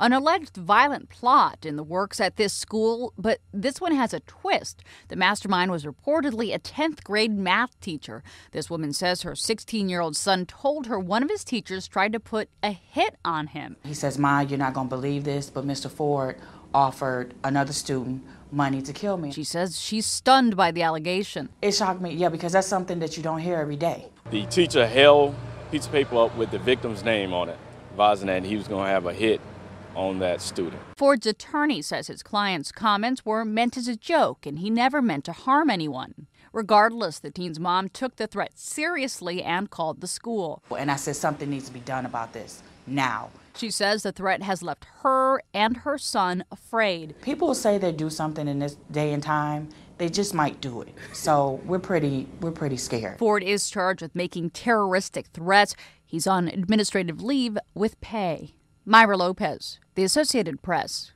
an alleged violent plot in the works at this school, but this one has a twist. The mastermind was reportedly a 10th grade math teacher. This woman says her 16 year old son told her one of his teachers tried to put a hit on him. He says, Ma, you're not going to believe this, but Mr. Ford offered another student money to kill me. She says she's stunned by the allegation. It shocked me, yeah, because that's something that you don't hear every day. The teacher held piece of paper up with the victim's name on it, advising that he was going to have a hit on that student. Ford's attorney says his client's comments were meant as a joke and he never meant to harm anyone. Regardless, the teen's mom took the threat seriously and called the school. And I said, something needs to be done about this now. She says the threat has left her and her son afraid. People say they do something in this day and time. They just might do it. So we're pretty we're pretty scared. Ford is charged with making terroristic threats. He's on administrative leave with pay. Myra Lopez, The Associated Press.